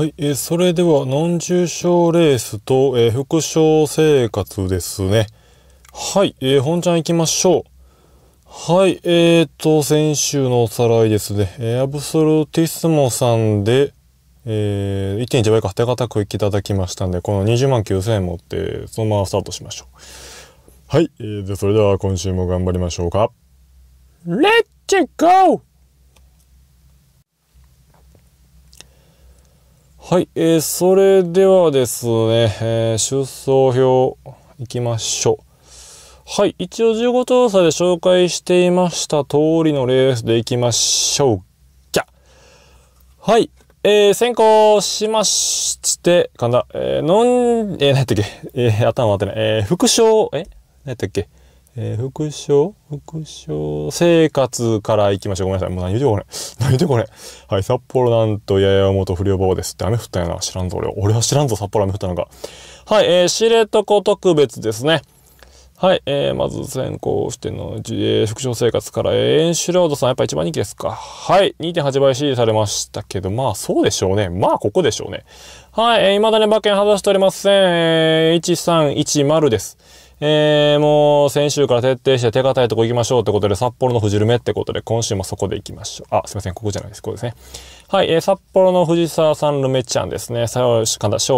はい、えー、それでは、n o 重症レースと、えー、副賞生活ですね。はい、えー、本ちゃん行きましょう。はい、えーと、先週のおさらいですね。えー、アブソルティスモさんで、えー、1.1倍か手堅くいただきましたんで、この20万9000円持って、そのままスタートしましょう。はい、えー、それでは今週も頑張りましょうか。レッツゴーはい、えー、それではですね、えー、出走表いきましょう。はい、一応15調査で紹介していました通りのレースでいきましょう。じゃはい、えー、先行しまして、神田、えー、のん、えー、何やったっけえー、頭当てない。えー、副賞、え何やったっけえー、副賞副賞生活からいきましょう。ごめんなさい。もう何言うてこれ。何言うてこれ。はい、札幌なんとややと不良坊ですって雨降ったんやな。知らんぞ、俺は。俺は知らんぞ、札幌雨降ったのか。はい、えー、知床特別ですね。はい、えー、まず先行しての、えー、副賞生活から、えー、エンシュロードさん、やっぱ一番人気ですか。はい、2.8倍支持されましたけど、まあそうでしょうね。まあここでしょうね。はい、えー、未だに馬券外しておりません。えー、1310です。えー、もう先週から徹底して手堅いとこ行きましょうってことで、札幌の富士ルメってことで、今週もそこで行きましょう。あ、すいません、ここじゃないです。ここですね。はい、えー、札幌の藤沢さんルメちゃんですね。勝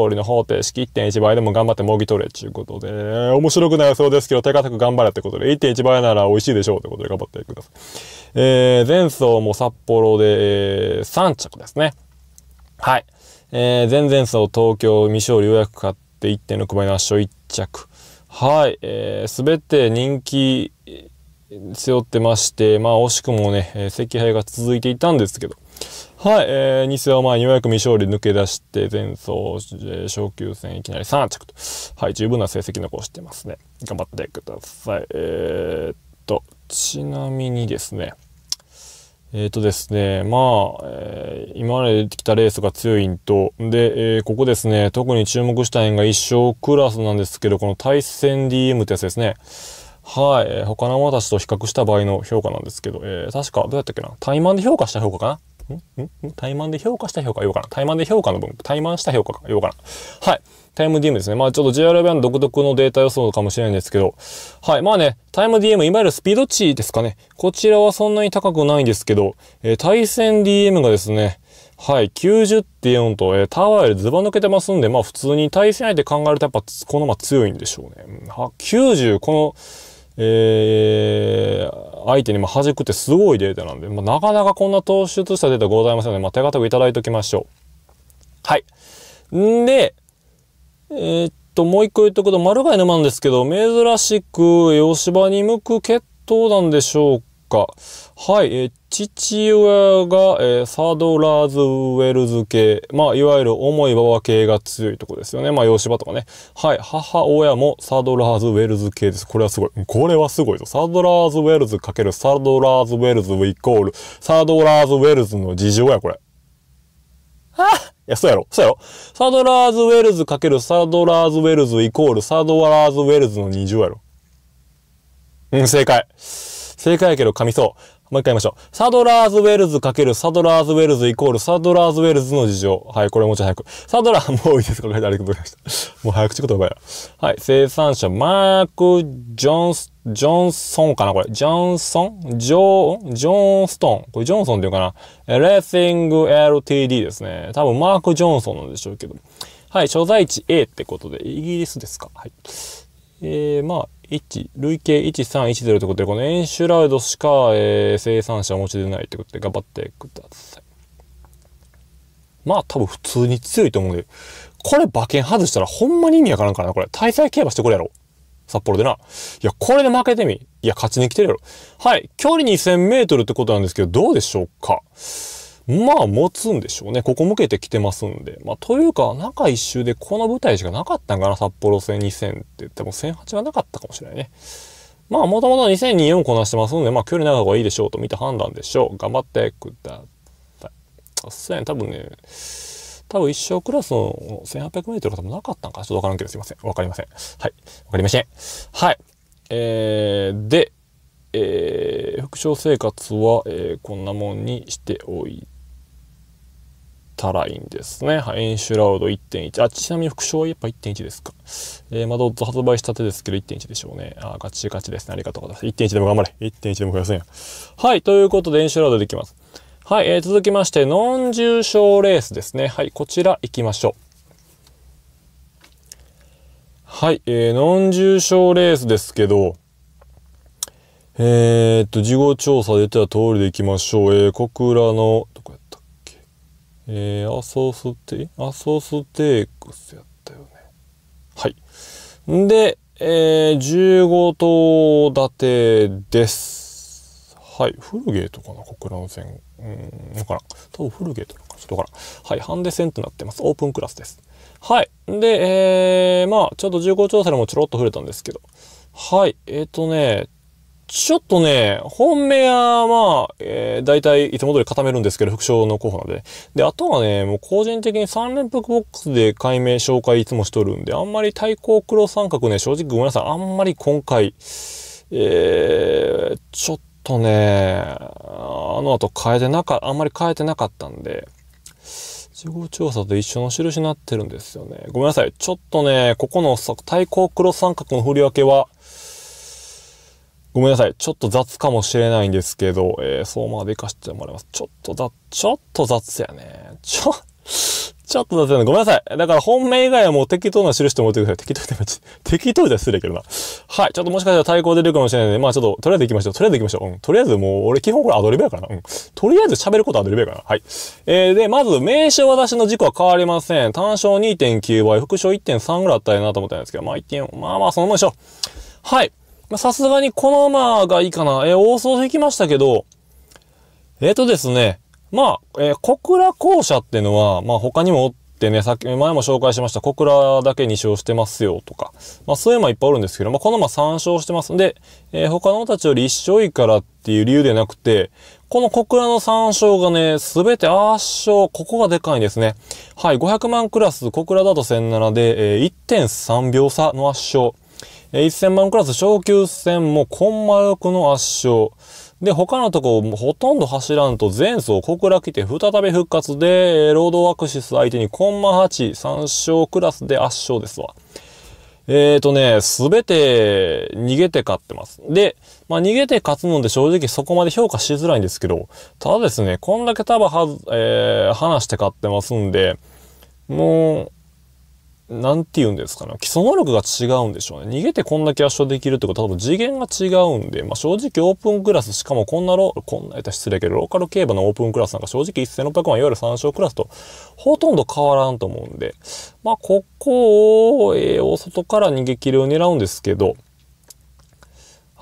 利の方程式1.1倍でも頑張ってもぎ取れっていうことで、面白くないそうですけど、手堅く頑張れってことで、1.1倍なら美味しいでしょうってことで頑張ってください。えー、前走も札幌で、えー、3着ですね。はい。えー、前々走東京未勝利予約買って1.6倍の圧勝1着。はい、えー、滑て人気背負ってまして、まあ惜しくもね、えー、赤敗が続いていたんですけど、はい、えー、2戦はまあようやく未勝利抜け出して、前走、えー、昇級戦いきなり3着と、はい、十分な成績残してますね。頑張ってください。えー、っと、ちなみにですね、えっ、ー、とですね、まあ、えー、今まで出てきたレースが強いんと、で、えー、ここですね、特に注目したいのが一生クラスなんですけど、この対戦 DM ってやつですね。はい、えー、他の者たちと比較した場合の評価なんですけど、えー、確か、どうやったっけな対マンで評価した評価かな怠慢で評価した評価ようかな。怠慢で評価の分、怠慢した評価かようかな。はい。タイム DM ですね。まあちょっと JRB の独特のデータ予想かもしれないんですけど。はい。まあね、タイム DM、いわゆるスピード値ですかね。こちらはそんなに高くないんですけど、えー、対戦 DM がですね、はい、90.4と、えー、タワーよりずば抜けてますんで、まあ普通に対戦相手考えるとやっぱこのまま強いんでしょうね。は90、この、えー、相手にはじくってすごいデータなんで、まあ、なかなかこんな突出したデータございませんので、まあ、手堅くいただいておきましょう。はい。んで、えー、っと、もう一個言っとくと、丸貝沼なんですけど、珍しく、吉場に向く決闘なんでしょうか。はい、えー、父親が、えー、サドラーズウェルズ系、まあ、いわゆる重い馬場系が強いとこですよね。まあ、洋芝とかね。はい、母親もサドラーズウェルズ系です。これはすごい。これはすごいぞ。サドラーズウェルズ×サドラーズウェルズイコール、サドラーズウェルズの事情や、これ。はあいや、そうやろ、そうやろ。サドラーズウェルズ×サドラーズウェルズイコール、サドラーズウェルズの二重やろ。うん、正解。正解やけど噛みそう。もう一回言いましょう。サドラーズウェルズ×サドラーズウェルズイコールサドラーズウェルズの事情。はい、これもうちょい早く。サドラーもういいですか書いてありがとうございました。もう早口言葉や。はい、生産者、マーク・ジョンス、ジョンソンかなこれ。ジョンソンジョー、ジョンストン。これジョンソンっていうかな。レッシング LTD ですね。多分マーク・ジョンソンなんでしょうけど。はい、所在地 A ってことで、イギリスですか。はい。えー、まあ、1、累計1310ということで、このエンシュラウドしか、えー、生産者お持ちでないということで、頑張ってください。まあ、多分普通に強いと思うんで、これ馬券外したらほんまに意味わからんからな、これ。対戦競馬してくれやろ。札幌でな。いや、これで負けてみ。いや、勝ちに来てるやろ。はい。距離2000メートルってことなんですけど、どうでしょうか。まあ持つんでしょうね。ここ向けてきてますんで。まあというか、中一周でこの舞台しかなかったんかな、札幌戦2000って。多も、1008はなかったかもしれないね。まあもともと2024をこなしてますんで、まあ距離長い方がいいでしょうと見た判断でしょう。頑張ってください。そうやね、多分ね、多分一生クラスの1800メートルが多分なかったんかちょっとわからんけどすいません。わかりません。はい。わかりません。はい。えー、で、えー、副賞生活は、えー、こんなもんにしておいて、たらいいんですね。はい、エンシュラウド1.1。あ、ちなみに副賞はやっぱ1.1ですか。えー、まあ、どう発売したてですけど1.1でしょうね。あ、ガチガチですね。ありがとうございます。1.1でも頑張れ。1.1でも増やせんはい、ということでエンシュラウドできます。はい、えー、続きまして、ノン重症レースですね。はい、こちら行きましょう。はい、えー、ノン重症レースですけど、えー、っと、事後調査出た通りでいきましょう。えー、小倉の、どこやえー、アソースって、あ、ステークスやったよね。はい。んで、えー、15棟立てです。はい。フルゲートかな国連線。うん、わからん。多分フルゲートなのかちょっとわからん。はい。ハンデ戦ってなってます。オープンクラスです。はい。で、えー、まあ、ちょっと重厚調査でもちょろっと触れたんですけど。はい。えっ、ー、とね、ちょっとね、本命は、まあ、えー、大体いつも通り固めるんですけど、副賞の候補なんで。で、あとはね、もう個人的に3連複ボックスで解明紹介いつもしとるんで、あんまり対抗黒三角ね、正直ごめんなさい、あんまり今回、えー、ちょっとね、あの後変えてなか、あんまり変えてなかったんで、事後調査と一緒の印になってるんですよね。ごめんなさい。ちょっとね、ここの対抗黒三角の振り分けは、ごめんなさい。ちょっと雑かもしれないんですけど、えー、そうまでいかしてもらいます。ちょっと雑、ちょっと雑やね。ちょ、ちょっと雑やね。ごめんなさい。だから本命以外はもう適当な印してもってください。適当でも、適当じゃ失礼けどな。はい。ちょっともしかしたら対抗出るかもしれないんで、まあちょっと、とりあえず行きましょう。とりあえず行きましょう。うん。とりあえずもう、俺基本これアドリブやからな。うん。とりあえず喋ることアドリブやからな。はい。えー、で、まず、名称私の軸は変わりません。単勝2.9倍、副賞1.3ぐらいあったらなと思ったんですけど、まあ1点、まあまあそのままでしょう。はい。さすがにこの馬がいいかな。えー、大掃除きましたけど、えっ、ー、とですね、まあ、えー、小倉校舎っていうのは、まあ他にもおってね、さっき、前も紹介しました、小倉だけ2勝してますよとか、まあそういうのいっぱいおるんですけど、まあこのまま3勝してますんで、えー、他のたちより1勝いいからっていう理由でなくて、この小倉の3勝がね、すべて圧勝、ここがでかいんですね。はい、500万クラス、小倉だと1007で、えー、1.3秒差の圧勝。1000万クラス昇級戦もコンマ6の圧勝。で、他のとこほとんど走らんと前走小倉来て再び復活で、ロードアクシス相手にコンマ8、3勝クラスで圧勝ですわ。えーとね、すべて逃げて勝ってます。で、まあ逃げて勝つので正直そこまで評価しづらいんですけど、ただですね、こんだけ束は、えー、離して勝ってますんで、もう、何て言うんですかね、基礎能力が違うんでしょうね。逃げてこんだけ圧勝できるってことは多分次元が違うんで、まあ、正直オープンクラス、しかもこんなロ、こんな、や失礼けど、ローカル競馬のオープンクラスなんか正直1600万、いわゆる参照クラスとほとんど変わらんと思うんで、まあ、ここを、えー、大外から逃げ切りを狙うんですけど、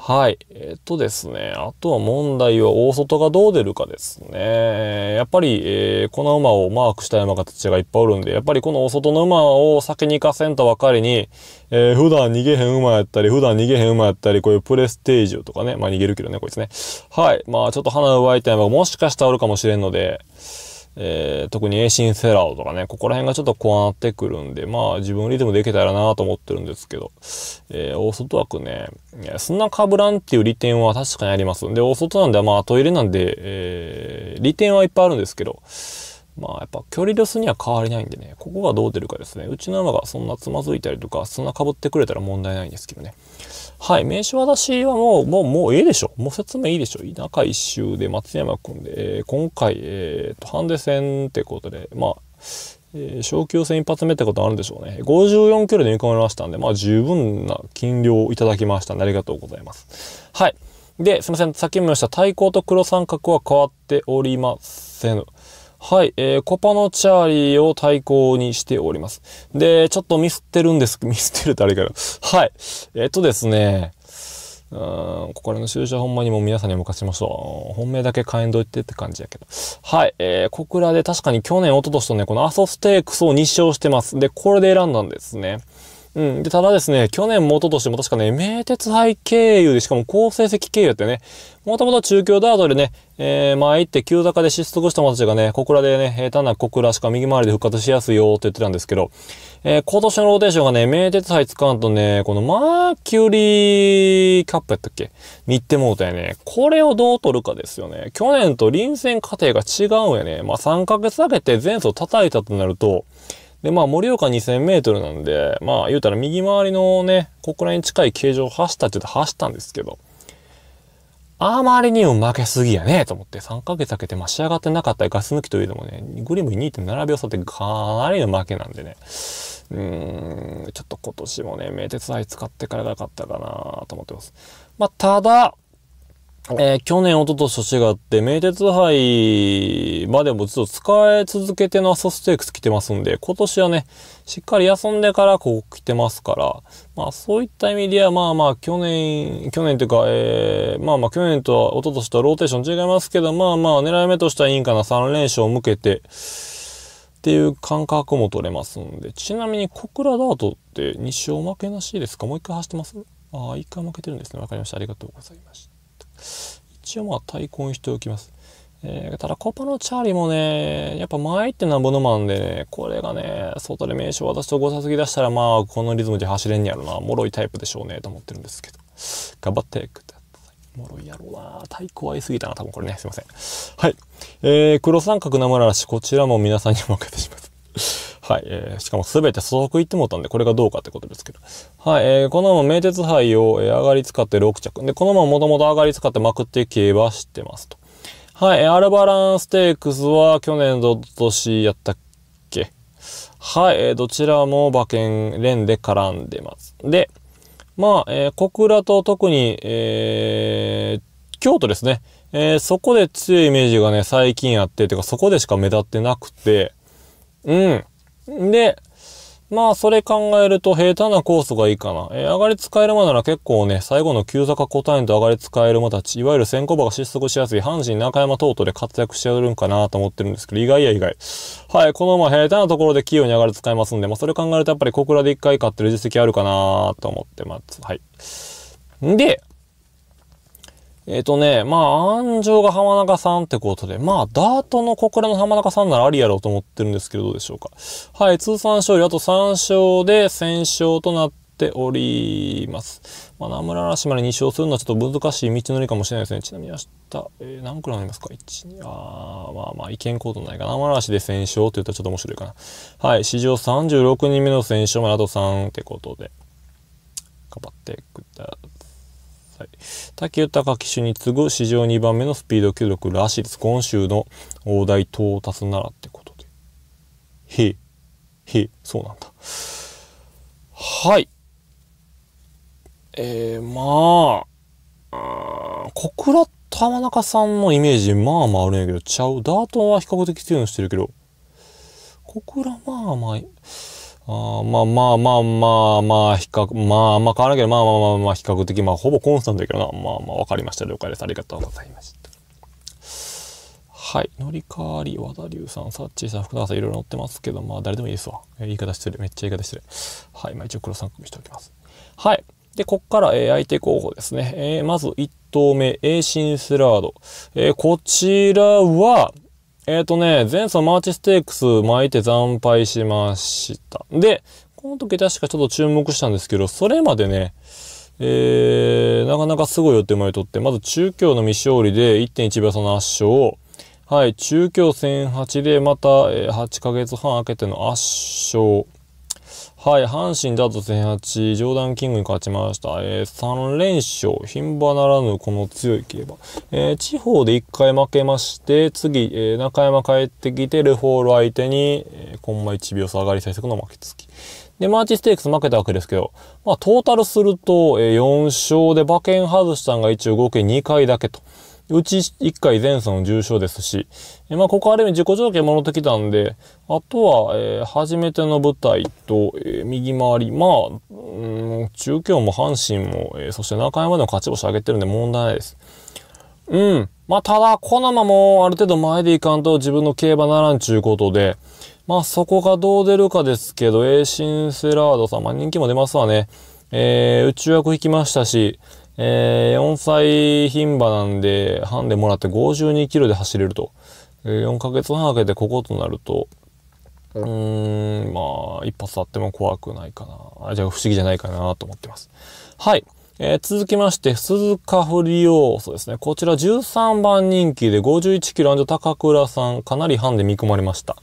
はい。えっとですね。あとは問題は大外がどう出るかですね。やっぱり、えー、この馬をマークした山形ちがいっぱいおるんで、やっぱりこの大外の馬を先に行かせんとばかりに、えー、普段逃げへん馬やったり、普段逃げへん馬やったり、こういうプレステージとかね。まあ逃げるけどね、こいつね。はい。まあちょっと花を奪いたい馬がもしかしたらおるかもしれんので、えー、特にエイシンセラーとかね、ここら辺がちょっとこうなってくるんで、まあ自分リズムできたらなと思ってるんですけど、えー、大外枠ね、そんな被らんっていう利点は確かにあります。で、大外なんで、まあトイレなんで、えー、利点はいっぱいあるんですけど、まあやっぱ距離レスには変わりないんでね、ここがどう出るかですね。うちの馬がそんなつまずいたりとか、砂かぶってくれたら問題ないんですけどね。はい、名刺渡しはもう、もう、もうええでしょ。もう説明いいでしょ。田舎一周で松山君で、えー、今回、えー、と、ハンデ戦ってことで、まあ、えー、昇級戦一発目ってことあるんでしょうね。54キロで見込まれましたんで、まあ十分な金量をいただきましたありがとうございます。はい。で、すいません。さっきも言いました、対抗と黒三角は変わっておりません。はい、えー、コパのチャーリーを対抗にしております。で、ちょっとミスってるんです。ミスってるってあれから。はい。えっ、ー、とですね、うん、ここらの集はほんまにもう皆さんに任しましょう。本命だけ火炎どいてって感じやけど。はい。えー、小倉で確かに去年、一昨年とね、このアソステークスを2勝してます。で、これで選んだんですね。うん。で、ただですね、去年もととしても確かね、名鉄杯経由で、しかも好成績経由ってね、もともと中京ダートでね、えー、まあ行って急坂で失速した者たちがね、小倉でね、下手な小倉しか右回りで復活しやすいよって言ってたんですけど、えー、今年のローテーションがね、名鉄杯使うとね、このマーキュリーカップやったっけ日っモータたやね、これをどう取るかですよね。去年と臨戦過程が違うんやね。まあ3ヶ月かけて前走叩いたとなると、で、まあ、盛岡2000メートルなんで、まあ、言うたら右回りのね、ここらに近い形状を走ったって言うと走ったんですけど、あまりにも負けすぎやねと思って、3ヶ月かけて、まあ、仕上がってなかったガス抜きというのもね、グリム2.7秒差ってかなりの負けなんでね、うーん、ちょっと今年もね、名鉄愛使ってからなかったかなと思ってます。まあ、ただ、えー、去年、一昨年と違って、名鉄杯までもずっと使い続けてのアソステークス来てますんで、今年はね、しっかり休んでからここ来てますから、まあそういった意味では、まあまあ去年、去年というか、えー、まあまあ去年とは一昨年とはローテーション違いますけど、まあまあ狙い目としてはいいんかな、3連勝を向けて、っていう感覚も取れますんで、ちなみに小倉ダートって2勝負けなしですかもう一回走ってますああ、一回負けてるんですね。わかりました。ありがとうございました。一応まあ対抗しておきます。えー、ただコパのチャーリーもね、やっぱ前ってなんぼのマンで、ね、これがね、外で名称私と誤差すぎ出したらまあこのリズムで走れんやろな、脆いタイプでしょうねと思ってるんですけど、頑張ってください。脆いやろうな、太鼓合いすぎたな、多分これね、すいません。はい。えー、黒三角生らし、こちらも皆さんにお任せします。はい。えー、しかも全て素続いってもうたんで、これがどうかってことですけど。はい。えー、このまま名鉄杯を、え上がり使って6着。で、このままもともと上がり使ってまくって競馬してますと。はい。えー、アルバランステークスは去年の年やったっけはい。えー、どちらも馬券連で絡んでます。で、まあ、えー、小倉と特に、えー、京都ですね。えー、そこで強いイメージがね、最近あって、てかそこでしか目立ってなくて、うん。で、まあ、それ考えると平坦なコースがいいかな。えー、上がり使える馬なら結構ね、最後の急坂タ単位と上がり使える馬たち、いわゆる先行馬が失速しやすい阪神中山等々で活躍してるんかなと思ってるんですけど、意外や意外。はい、この馬平坦なところで器用に上がり使えますんで、まあ、それ考えるとやっぱり小倉で一回勝ってる実績あるかなと思ってます。はい。んで、えっ、ー、とね、まあ、安城が浜中さんってことで、まあ、ダートの小倉の浜中さんならありやろうと思ってるんですけど、どうでしょうか。はい、通算勝利、あと3勝で戦勝となっております。まあ、名村嵐まで2勝するのはちょっと難しい道のりかもしれないですね。ちなみに明日、えー、何くらいになりますか ?1、あまあまあ、意見行動ないかな。名村嵐で戦勝って言ったらちょっと面白いかな。はい、史上36人目の戦勝まであと3ってことで、頑張ってください。はい。武豊騎手に次ぐ史上2番目のスピード記録らしいです。今週の大台到達ならってことで。へえ、へえ、そうなんだ。はい。えー、まあ、うん、小倉玉中さんのイメージ、まあまああるんやけど、ちゃう。ダートは比較的強いのしてるけど、小倉まあまあ、あまあまあまあまあまあ、比較、まああま変わらんけど、まあまあまあまあ、比較的、まあほぼコンスタントだけどな。まあまあ、わかりました。了解です。ありがとうございました。はい。乗り換わり、和田龍さん、サッチーさん、福永さん、いろいろ乗ってますけど、まあ誰でもいいですわ。言い方失礼。めっちゃ言い方失礼。はい。まあ一応黒三角にしておきます。はい。で、こっから、えー、相手候補ですね。えー、まず1投目、エーシンスラード。えー、こちらは、えっ、ー、とね、前走マーチステークス巻いて惨敗しました。で、この時確かちょっと注目したんですけど、それまでね、えー、なかなかすごいよ定前まとって、まず中京の未勝利で1.1秒差の圧勝。はい、中京戦8でまた8ヶ月半空けての圧勝。はい、阪神ダート0 8、ジョーダン・キングに勝ちました。えー、3連勝、牝馬ならぬこの強い競馬。えー、地方で1回負けまして、次、えー、中山帰ってきて、ルフォール相手に、えー、コンマ1秒下がり最速の負け付き。で、マーチステークス負けたわけですけど、まあ、トータルすると、えー、4勝で馬券外したんが一応合計2回だけと。うち1回前走の重賞ですし、えまあ、ここある意味自己条件戻ってきたんで、あとは、えー、初めての舞台と、えー、右回り、まあ、うん、中京も阪神も、えー、そして中山でも勝ち星上げてるんで問題ないです。うん。まあ、ただ、このままある程度前でいかんと自分の競馬ならんちゅうことで、まあ、そこがどう出るかですけど、エーシンセラードさん、まあ、人気も出ますわね。えー、宇宙役引きましたし、えー、4歳牝馬なんで、ハンデもらって52キロで走れると。えー、4ヶ月半かけてこことなると、うん、まあ、一発あっても怖くないかな。じゃあ不思議じゃないかなと思ってます。はい。えー、続きまして、鈴鹿りようそうですね。こちら13番人気で51キロ安城高倉さん、かなりハンデ見込まれました。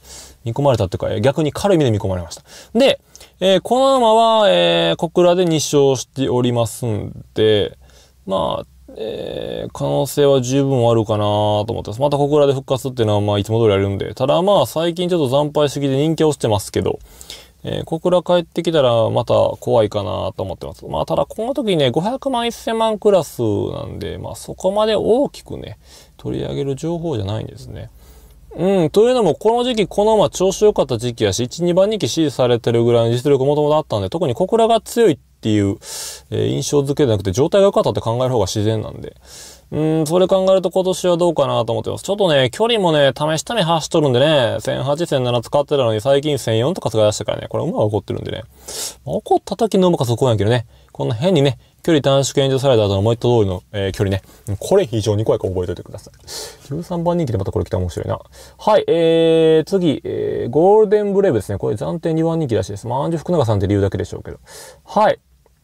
見込まれたっていうか、逆に軽い目で見込まれました。で、えー、この馬は、えー、小倉で2勝しておりますんで、まあ、えー、可能性は十分あるかなと思ってます。また小倉で復活っていうのは、まあ、いつも通りあるんで。ただまあ、最近ちょっと惨敗すぎで人気落ちてますけど、えー、小倉帰ってきたらまた怖いかなと思ってます。まあ、ただこの時ね、500万、1000万クラスなんで、まあ、そこまで大きくね、取り上げる情報じゃないんですね。うん、というのも、この時期、このまあ調子良かった時期やし、1、2番人気支持されてるぐらいの実力もともとあったんで、特に小倉が強いっっていう、えー、印象づけじゃなくて状態が良かったって考える方が自然なんで。うん、それ考えると今年はどうかなと思ってます。ちょっとね、距離もね、試しため走っとるんでね、1008、1007使ってたのに最近1004とか使い出したからね、これ馬が怒ってるんでね。まあ、怒った時の馬かそこやけどね、こんな変にね、距離短縮炎上された後の思う通りの、えー、距離ね。これ非常に怖いから覚えておいてください。13番人気でまたこれ来たら面白いな。はい、えー、次、えー、ゴールデンブレイブですね。これ暫定2番人気らしいです。まアンジュ福永さんって理由だけでしょうけど。はい、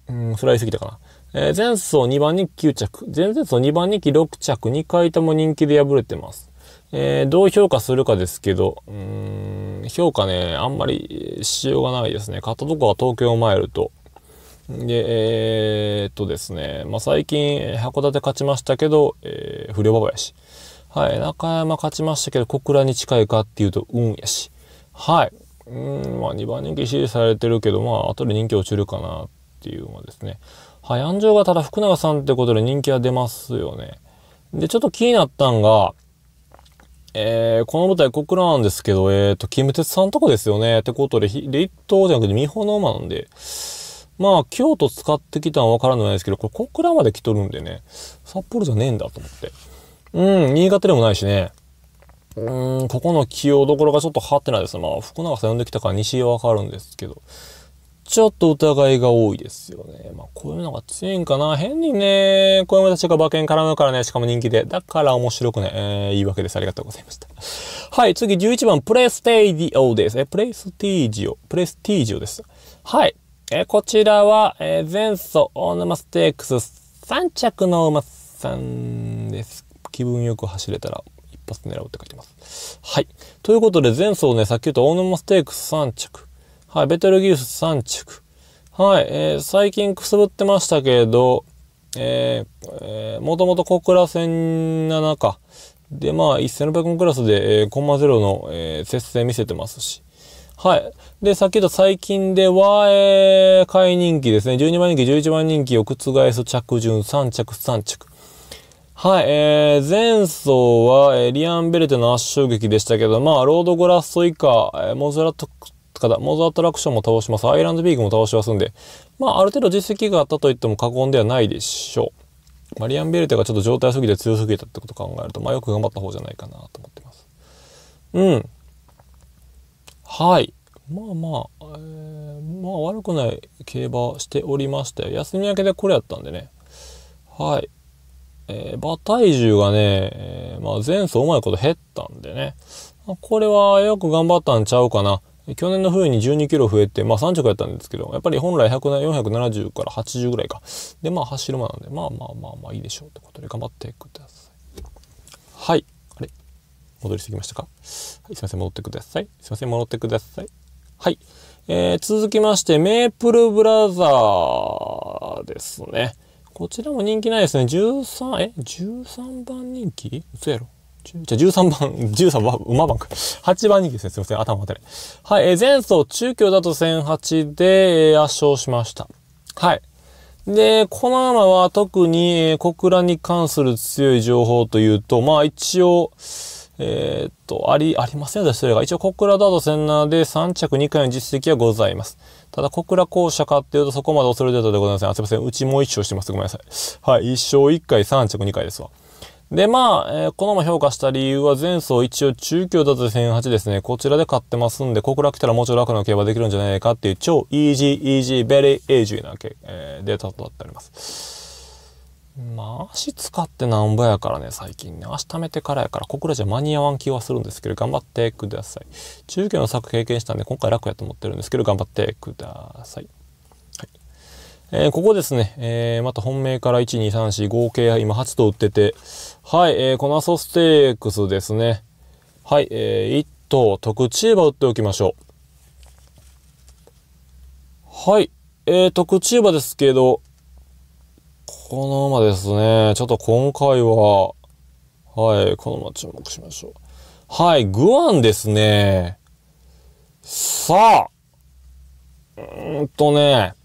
うん、それは言い過ぎたかな。えー、前走2番人気9着、前々走2番人気6着、2回とも人気で敗れてます。えー、どう評価するかですけど、うん、評価ね、あんまりしようがないですね。買ったとこは東京をイると。で、えー、っとですね、まあ、最近、函館勝ちましたけど、えー、不良馬場やし。はい、中山勝ちましたけど、小倉に近いかっていうと、運やし。はい。うん、まあ、2番人気支持されてるけど、まあ、後で人気落ちるかなっっていうのはですね。はい、安城がただ福永さんってことで人気は出ますよね。で、ちょっと気になったんが、えー、この舞台小倉なんですけど、えっ、ー、と、キムテツさんとこですよね。ってことで、立一じゃなくて、ミホの馬なんで、まあ、京都使ってきたのはわからないですけど、これ小倉まで来とるんでね、札幌じゃねえんだと思って。うん、新潟でもないしね。うん、ここの起用どころがちょっとはってないです。まあ、福永さん呼んできたから西はわかるんですけど。ちょっと疑いが多いですよね。まあ、こういうのが強いんかな。変にね、こういうが馬券絡むからね、しかも人気で。だから面白くね、えー、いいわけです。ありがとうございました。はい、次11番、プレステージオです。え、プレステージオ、プレステージオです。はい。え、こちらは、えー、前走、大沼ステークス3着の馬さんです。気分よく走れたら一発狙うって書いてます。はい。ということで、前走ね、さっき言った大沼ステークス3着。はい、ベテルギウス3着。はい、えー、最近くすぶってましたけど、えー、えー、もともと小倉戦7か。で、まあ、1600クラスで、えー、コンマロの、えー、接戦見せてますし。はい。で、さっきと最近では、えー、買い人気ですね。12番人気、11番人気を覆す着順3着、3着。はい、えー、前走は、えー、リアンベルテの圧勝劇でしたけど、まあ、ロードグラスト以下、えー、モズラットただ、モーアトラクションも倒します。アイランドビーグも倒しますんで、まあ、ある程度実績があったと言っても過言ではないでしょう。マリアン・ベルテがちょっと状態すぎて強すぎたってことを考えると、まあ、よく頑張った方じゃないかなと思ってます。うん。はい。まあまあ、えー、まあ悪くない競馬しておりましたよ。休み明けでこれやったんでね。はい。えー、馬体重がね、えー、まあ前走うまいこと減ったんでね。これはよく頑張ったんちゃうかな。去年の冬に12キロ増えて、まあ3着やったんですけど、やっぱり本来470から80ぐらいか。で、まあ走る間なんで、まあまあまあまあいいでしょうということで頑張ってください。はい。あれ戻りすぎましたかはい、すいません、戻ってください。すいません、戻ってください。はい。えー、続きまして、メープルブラザーですね。こちらも人気ないですね。13、え ?13 番人気嘘やろじゃ13番、13番、馬番か。8番人気ですね。すいません。頭当たり。はい。えー、前走中京だと1008で圧勝しました。はい。で、この馬は特に小倉に関する強い情報というと、まあ一応、えー、っと、あり、ありませんでしたが、一応小倉と1007で3着2回の実績はございます。ただ小倉校舎かっていうとそこまで恐れてたでございません。あ、すいません。うちもう1勝してます。ごめんなさい。はい。1勝1回3着2回ですわ。で、まあ、えー、このまま評価した理由は前走一応中京だと1008ですね。こちらで買ってますんで、ここら来たらもちろん楽な競馬できるんじゃないかっていう超イージー、イージー、ベリー、エージーな、えー、データとなっております。まあ、足使ってなんぼやからね、最近ね。足溜めてからやから、ここらじゃ間に合わん気はするんですけど、頑張ってください。中京の策経験したんで、今回楽やと思ってるんですけど、頑張ってください。えー、ここですね、えー、また本命から1、2、3、4、合計は今8頭売ってて、はい、えー、コマソステークスですね。はい、えー、1頭、特チーバ打っておきましょう。はい、えー、特チーバですけど、この馬ですね、ちょっと今回は、はい、この馬注目しましょう。はい、グアンですね。さあ、うーんとね、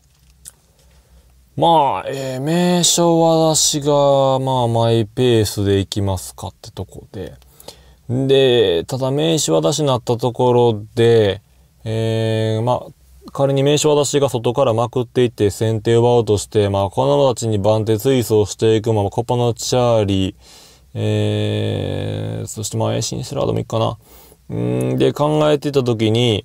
まあ、えー、名称は私が、まあ、マイペースで行きますかってとこで。で、ただ名刺出しになったところで、えー、まあ、仮に名刺出しが外からまくっていって先手を奪おうとして、まあ、子供たちに番手追走していくまま、コパのチャーリー、えー、そしてまあ、エシンスラードもいいかな。うんで、考えてた時に、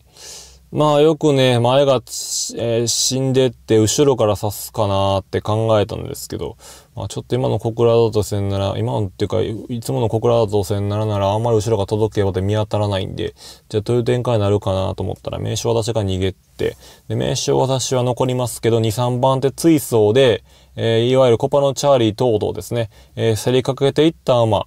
まあよくね、前が、えー、死んでって後ろから刺すかなって考えたんですけど、まあちょっと今の小倉だとせんなら、今のっていうか、いつもの小倉だとせんならならあんまり後ろが届けばで見当たらないんで、じゃあどういう展開になるかなと思ったら名称私が逃げて、で、名称私は残りますけど、2、3番手追走で、えー、いわゆるコパのチャーリー等々ですね、えー、競りかけていった馬、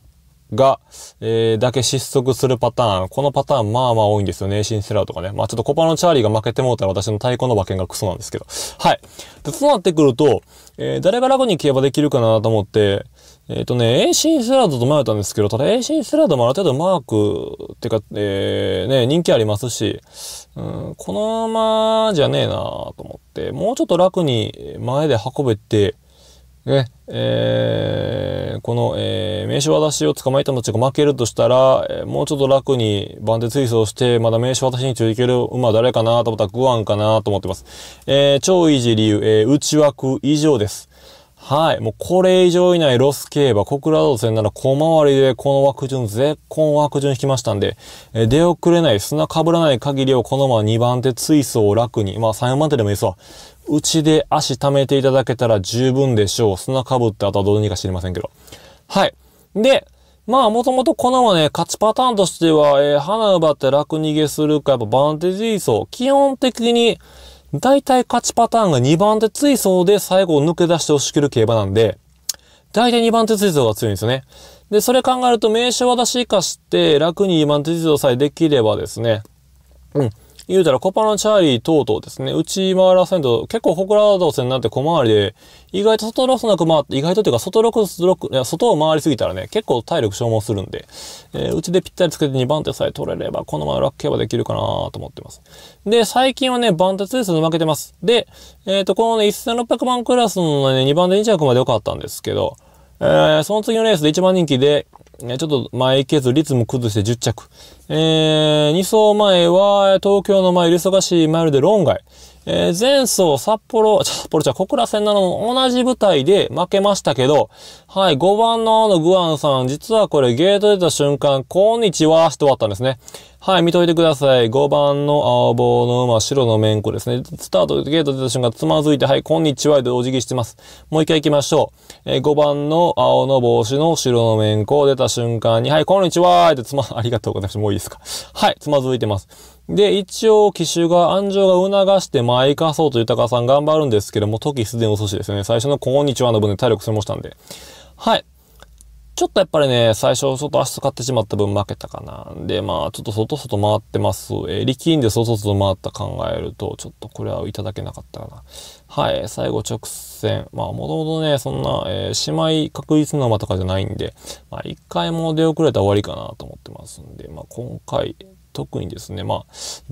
が、えー、だけ失速するパターン。このパターン、まあまあ多いんですよね。シンセラーとかね。まあちょっとコパのチャーリーが負けてもうたら私の太鼓の馬券がクソなんですけど。はい。で、そうなってくると、えー、誰が楽に競馬できるかなと思って、えっ、ー、とね、A シンセラードと迷ったんですけど、ただ A シンセラードもある程度マーク、ってか、えー、ね、人気ありますし、うん、このままじゃねえなと思って、もうちょっと楽に前で運べて、で、えー、この、えー、名刺渡しを捕まえた後が負けるとしたら、えー、もうちょっと楽に番手追走して、まだ名刺渡しにょいける馬は誰かなと思ったらグアンかなと思ってます。えー、超イージー理由、えー、内枠以上です。はい。もうこれ以上いないロス競馬、小倉道船なら小回りでこの枠順、絶好枠順引きましたんで、え出遅れない、砂被らない限りをこのまま2番手追走を楽に、まあ3番手でもいいそう。うちで足貯めていただけたら十分でしょう。砂被ってあとはどうにか知りませんけど。はい。で、まあ、もともとこのね、勝ちパターンとしては、えー、花奪って楽逃げするか、やっぱバンテージ走。基本的に、大体勝ちパターンが2番手追走で最後抜け出して押し切る競馬なんで、大体2番手追走が強いんですよね。で、それ考えると名称は出し生かして楽に2番手追走さえできればですね、うん。言うたらコパのチャーリー等々ですね、内回らせんと、結構ホクラード線になって小回りで、意外と外ロスなく回って、意外とというか外ロス、外を回りすぎたらね、結構体力消耗するんで、えー、うちでぴったりつけて2番手さえ取れれば、このまま楽ー馬できるかなと思ってます。で、最近はね、番手ツースで負けてます。で、えっ、ー、と、このね、1600万クラスのね、2番手2着まで良かったんですけど、えー、その次のレースで1番人気で、ちょっと前行けず、率も崩して10着。えー、2走前は、東京の前、忙しい前で論外。えー、前走札幌、札幌じゃ小倉戦なのも同じ舞台で負けましたけど、はい、5番のあのグアンさん、実はこれゲート出た瞬間、こんにちはして終わったんですね。はい、見といてください。5番の青棒の馬、白のメンコですね。スタート、ゲート出た瞬間、つまずいて、はい、こんにちはでお辞儀してます。もう一回行きましょう。えー、5番の青の帽子の白のめんこ出た瞬間に、はい、こんにちはってつま、ありがとうございます。もういいですか。はい、つまずいてます。で、一応、奇襲が、安城が促して、まあ、生かそうと豊さん頑張るんですけども、時すでに遅しですよね。最初のこんにちはの分で体力攻めましたんで。はい。ちょっとやっぱりね、最初、ちょっと足使ってしまった分負けたかな。で、まあ、ちょっと外外回ってます。えー、力んで外外回った考えると、ちょっとこれはいただけなかったかな。はい、最後直線。まあ、もともとね、そんな、えー、姉妹確実の馬とかじゃないんで、まあ、一回も出遅れたら終わりかなと思ってますんで、まあ、今回、特にですね、まあ、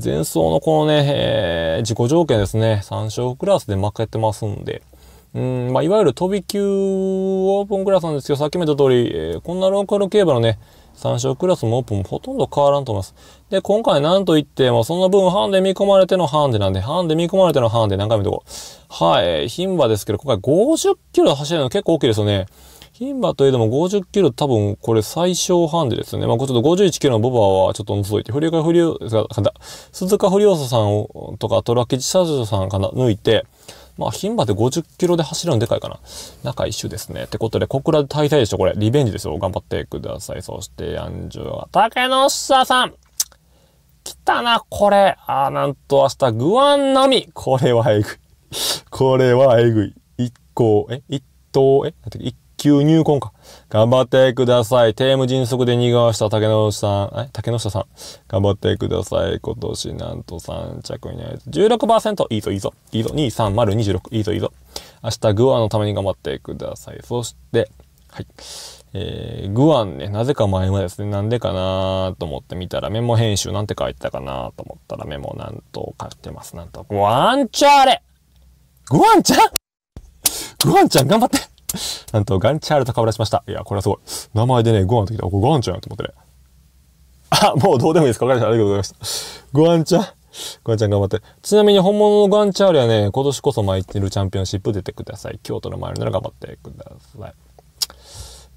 前走のこのね、えー、自己条件ですね、3勝クラスで負けてますんで、うんまあ、いわゆる飛び級オープンクラスなんですけど、さっきも言った通り、えー、こんなローカル競馬のね、3勝クラスもオープンもほとんど変わらんと思います。で、今回なんといっても、その分、ハンデ見込まれてのハンデなんで、ハンデ見込まれてのハンデ何回も見とこう。はい、牝馬ですけど、今回50キロ走れるの結構大きいですよね。牝馬といえども50キロ多分これ最小ハンデですね。まあ、ちょっと51キロのボバーはちょっと除いて、不良か不良、鈴鹿不良さんとか、トラケチジ長さんかな、抜いて、まあ、牝馬で50キロで走るのでかいかな。中一周ですね。ってことで、小倉で大体でしょ、これ。リベンジですよ。頑張ってください。そして、アンジュは、竹野下さん来たな、これ。あー、なんと明日、グワンのみこれはえぐい。これはえぐい。一行、え一等、えなん一級入魂か。頑張ってください。テーム迅速で逃がした竹野内さん、え竹野下さん。頑張ってください。今年なんと3着になす。16%! いいぞ、いいぞ。いいぞ。23026。いいぞ、いいぞ。明日、グアのために頑張ってください。そして、はい。えー、グアンね、なぜか前はですね、なんでかなと思ってみたら、メモ編集なんて書いてたかなと思ったら、メモなんと書いてます。なんと、グンチャーレグワンちゃんグワンちゃん頑張ってなんと、ガンチャールと顔出しました。いや、これはすごい。名前でね、ご飯とてきた。これご飯ちゃんやと思ってね。あ、もうどうでもいいですかわかりました。ありがとうございました。ご飯ちゃん。ご飯ちゃん頑張って。ちなみに本物のガンチャールはね、今年こそ参ってるチャンピオンシップ出てください。京都のりなら頑張ってください。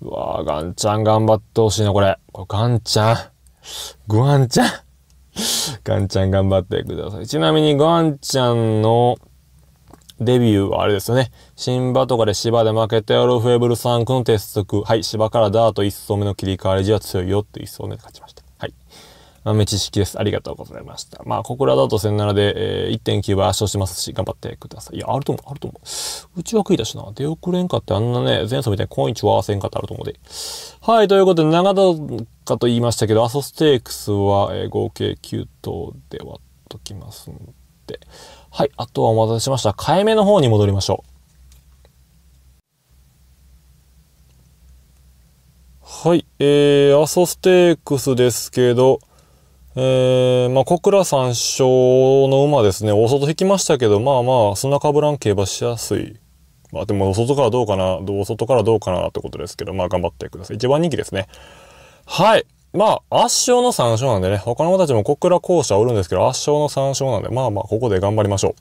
うわぁ、ガンちゃん頑張ってほしいな、これ。これガンちゃん。ご飯ちゃん。ガンちゃん頑張ってください。ちなみにガンちゃんのデビューはあれですよね。新馬とかで芝で負けてあるフェーブル3区の鉄則。はい、芝からダート1層目の切り替わり時は強いよって1層目で勝ちました。はい。豆知識です。ありがとうございました。まあ、小倉だと17で、えー、1.9倍圧勝しますし、頑張ってください。いや、あると思う、あると思う。うちは食いたしな。出遅れんかってあんなね、前走みたいに今一はせんかってあると思うで。はい、ということで、長田かと言いましたけど、アソステークスは、えー、合計9頭で割っときますんで。はい、あとはお待たせしました。買い目の方に戻りましょう。はい、えー、アソステークスですけど、えー、まあ、小倉山椒の馬ですね、大外引きましたけど、まあまあ、砂かぶらん競馬しやすい。まあ、でも、外からどうかな、大外からどうかなってことですけど、まあ、頑張ってください。一番人気ですね。はい。まあ、圧勝の参照なんでね、他の馬たちも小倉校舎おるんですけど、圧勝の参照なんで、まあまあ、ここで頑張りましょう。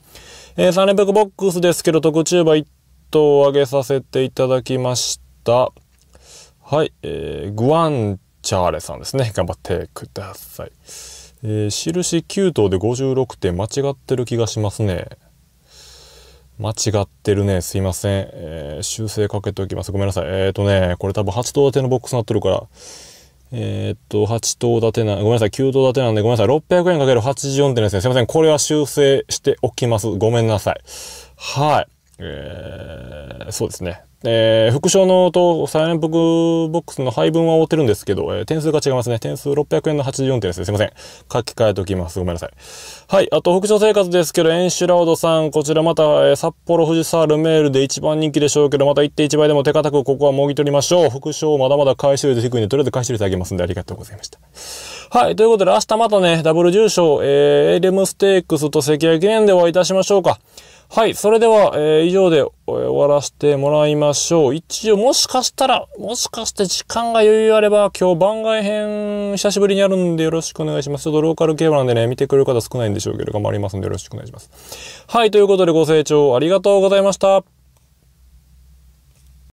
えー、3連複ボックスですけど、特注馬1頭上げさせていただきました。はい、えー、グワンチャーレさんですね。頑張ってください。えー、印9等で56点間違ってる気がしますね。間違ってるね。すいません。えー、修正かけておきます。ごめんなさい。えっ、ー、とね、これ多分8等立てのボックスになってるから、えー、っと、8等立てな、ごめんなさい、9等立てなんで、ごめんなさい、600円かける84点ですね。すいません、これは修正しておきます。ごめんなさい。はい。えー、そうですね。えー、副賞のと、サイレンブックボックスの配分は合ってるんですけど、えー、点数が違いますね。点数600円の84点ですね。すいません。書き換えておきます。ごめんなさい。はい。あと、副賞生活ですけど、エンシュラウドさん、こちらまた、えー、札幌富士サールメールで一番人気でしょうけど、また手一倍でも手堅くここはもぎ取りましょう。副賞まだまだ回収率低いんで、とりあえず回収率上げますんで、ありがとうございました。はい。ということで、明日またね、ダブル重賞、えー、エレムステークスと関谷記念でお会いいたしましょうか。はい。それでは、えー、以上で終わらせてもらいましょう。一応、もしかしたら、もしかして時間が余裕あれば、今日番外編、久しぶりにやるんでよろしくお願いします。ちょっとローカル競馬なんでね、見てくれる方少ないんでしょうけど、頑張りますんでよろしくお願いします。はい。ということで、ご清聴ありがとうございました。